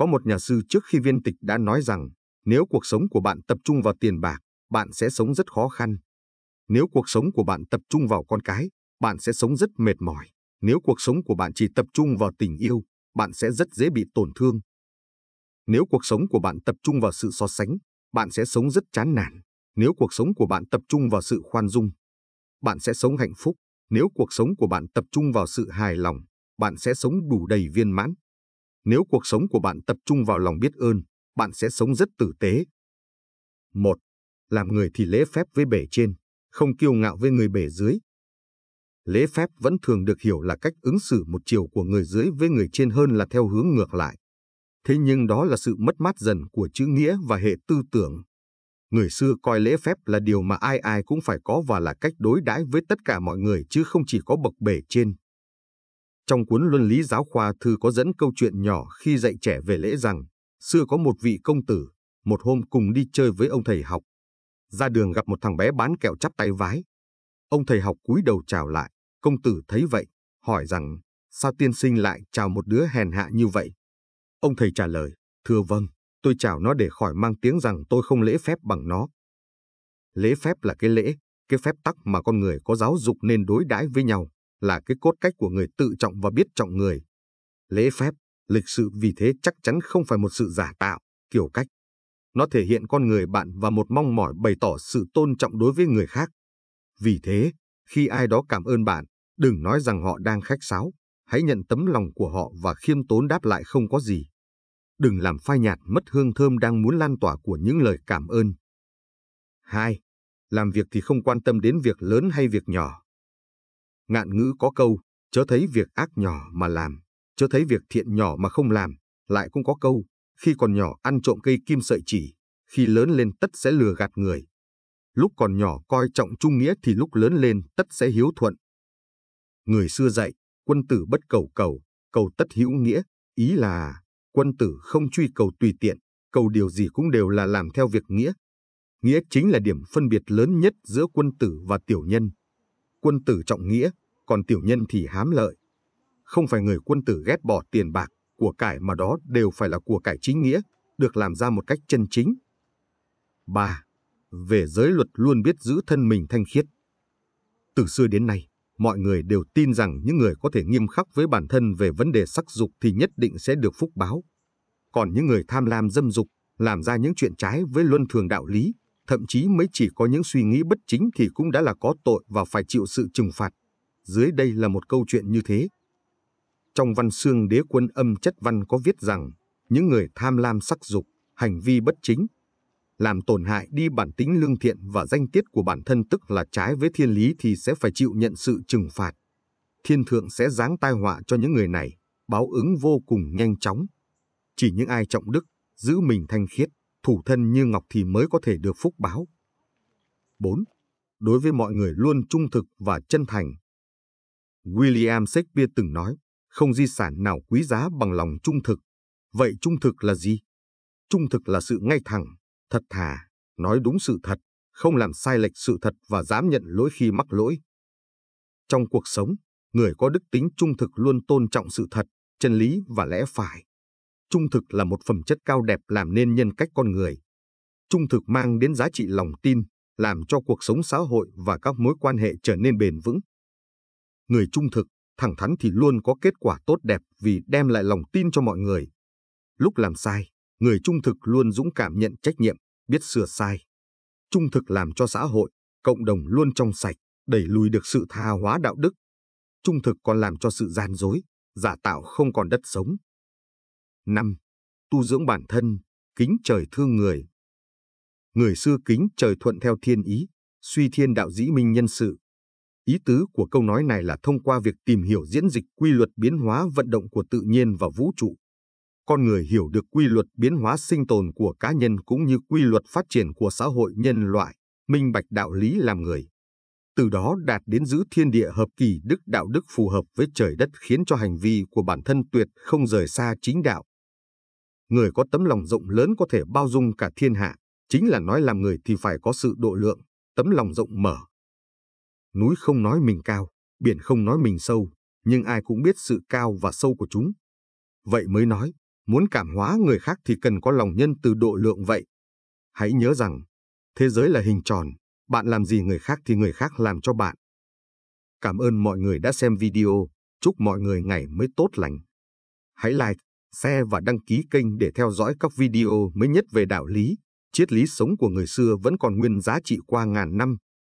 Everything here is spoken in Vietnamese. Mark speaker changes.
Speaker 1: Có một nhà sư trước khi viên tịch đã nói rằng, nếu cuộc sống của bạn tập trung vào tiền bạc, bạn sẽ sống rất khó khăn. Nếu cuộc sống của bạn tập trung vào con cái, bạn sẽ sống rất mệt mỏi. Nếu cuộc sống của bạn chỉ tập trung vào tình yêu, bạn sẽ rất dễ bị tổn thương. Nếu cuộc sống của bạn tập trung vào sự so sánh, bạn sẽ sống rất chán nản. Nếu cuộc sống của bạn tập trung vào sự khoan dung, bạn sẽ sống hạnh phúc. Nếu cuộc sống của bạn tập trung vào sự hài lòng, bạn sẽ sống đủ đầy viên mãn. Nếu cuộc sống của bạn tập trung vào lòng biết ơn, bạn sẽ sống rất tử tế. Một, Làm người thì lễ phép với bể trên, không kiêu ngạo với người bể dưới. Lễ phép vẫn thường được hiểu là cách ứng xử một chiều của người dưới với người trên hơn là theo hướng ngược lại. Thế nhưng đó là sự mất mát dần của chữ nghĩa và hệ tư tưởng. Người xưa coi lễ phép là điều mà ai ai cũng phải có và là cách đối đãi với tất cả mọi người chứ không chỉ có bậc bể trên. Trong cuốn Luân lý giáo khoa thư có dẫn câu chuyện nhỏ khi dạy trẻ về lễ rằng, xưa có một vị công tử, một hôm cùng đi chơi với ông thầy học. Ra đường gặp một thằng bé bán kẹo chắp tay vái. Ông thầy học cúi đầu chào lại, công tử thấy vậy, hỏi rằng, sao tiên sinh lại chào một đứa hèn hạ như vậy? Ông thầy trả lời, thưa vâng, tôi chào nó để khỏi mang tiếng rằng tôi không lễ phép bằng nó. Lễ phép là cái lễ, cái phép tắc mà con người có giáo dục nên đối đãi với nhau là cái cốt cách của người tự trọng và biết trọng người. Lễ phép, lịch sự vì thế chắc chắn không phải một sự giả tạo, kiểu cách. Nó thể hiện con người bạn và một mong mỏi bày tỏ sự tôn trọng đối với người khác. Vì thế, khi ai đó cảm ơn bạn, đừng nói rằng họ đang khách sáo, hãy nhận tấm lòng của họ và khiêm tốn đáp lại không có gì. Đừng làm phai nhạt mất hương thơm đang muốn lan tỏa của những lời cảm ơn. 2. Làm việc thì không quan tâm đến việc lớn hay việc nhỏ. Ngạn ngữ có câu, chớ thấy việc ác nhỏ mà làm, chớ thấy việc thiện nhỏ mà không làm, lại cũng có câu, khi còn nhỏ ăn trộm cây kim sợi chỉ, khi lớn lên tất sẽ lừa gạt người. Lúc còn nhỏ coi trọng trung nghĩa thì lúc lớn lên tất sẽ hiếu thuận. Người xưa dạy, quân tử bất cầu cầu, cầu tất hữu nghĩa, ý là quân tử không truy cầu tùy tiện, cầu điều gì cũng đều là làm theo việc nghĩa. Nghĩa chính là điểm phân biệt lớn nhất giữa quân tử và tiểu nhân. Quân tử trọng nghĩa, còn tiểu nhân thì hám lợi. Không phải người quân tử ghét bỏ tiền bạc, của cải mà đó đều phải là của cải chính nghĩa, được làm ra một cách chân chính. 3. Về giới luật luôn biết giữ thân mình thanh khiết. Từ xưa đến nay, mọi người đều tin rằng những người có thể nghiêm khắc với bản thân về vấn đề sắc dục thì nhất định sẽ được phúc báo. Còn những người tham lam dâm dục, làm ra những chuyện trái với luân thường đạo lý, thậm chí mới chỉ có những suy nghĩ bất chính thì cũng đã là có tội và phải chịu sự trừng phạt. Dưới đây là một câu chuyện như thế. Trong văn xương đế quân âm chất văn có viết rằng, những người tham lam sắc dục, hành vi bất chính, làm tổn hại đi bản tính lương thiện và danh tiết của bản thân tức là trái với thiên lý thì sẽ phải chịu nhận sự trừng phạt. Thiên thượng sẽ giáng tai họa cho những người này, báo ứng vô cùng nhanh chóng. Chỉ những ai trọng đức, giữ mình thanh khiết, thủ thân như ngọc thì mới có thể được phúc báo. 4. Đối với mọi người luôn trung thực và chân thành, William Shakespeare từng nói, không di sản nào quý giá bằng lòng trung thực. Vậy trung thực là gì? Trung thực là sự ngay thẳng, thật thà, nói đúng sự thật, không làm sai lệch sự thật và dám nhận lỗi khi mắc lỗi. Trong cuộc sống, người có đức tính trung thực luôn tôn trọng sự thật, chân lý và lẽ phải. Trung thực là một phẩm chất cao đẹp làm nên nhân cách con người. Trung thực mang đến giá trị lòng tin, làm cho cuộc sống xã hội và các mối quan hệ trở nên bền vững người trung thực, thẳng thắn thì luôn có kết quả tốt đẹp vì đem lại lòng tin cho mọi người. Lúc làm sai, người trung thực luôn dũng cảm nhận trách nhiệm, biết sửa sai. Trung thực làm cho xã hội, cộng đồng luôn trong sạch, đẩy lùi được sự tha hóa đạo đức. Trung thực còn làm cho sự gian dối, giả tạo không còn đất sống. 5. Tu dưỡng bản thân, kính trời thương người. Người xưa kính trời thuận theo thiên ý, suy thiên đạo dĩ minh nhân sự, Ý tứ của câu nói này là thông qua việc tìm hiểu diễn dịch quy luật biến hóa vận động của tự nhiên và vũ trụ. Con người hiểu được quy luật biến hóa sinh tồn của cá nhân cũng như quy luật phát triển của xã hội nhân loại, minh bạch đạo lý làm người. Từ đó đạt đến giữ thiên địa hợp kỳ đức đạo đức phù hợp với trời đất khiến cho hành vi của bản thân tuyệt không rời xa chính đạo. Người có tấm lòng rộng lớn có thể bao dung cả thiên hạ, chính là nói làm người thì phải có sự độ lượng, tấm lòng rộng mở, núi không nói mình cao, biển không nói mình sâu, nhưng ai cũng biết sự cao và sâu của chúng. Vậy mới nói, muốn cảm hóa người khác thì cần có lòng nhân từ độ lượng vậy. Hãy nhớ rằng, thế giới là hình tròn, bạn làm gì người khác thì người khác làm cho bạn. Cảm ơn mọi người đã xem video, chúc mọi người ngày mới tốt lành. Hãy like, share và đăng ký kênh để theo dõi các video mới nhất về đạo lý, triết lý sống của người xưa vẫn còn nguyên giá trị qua ngàn năm.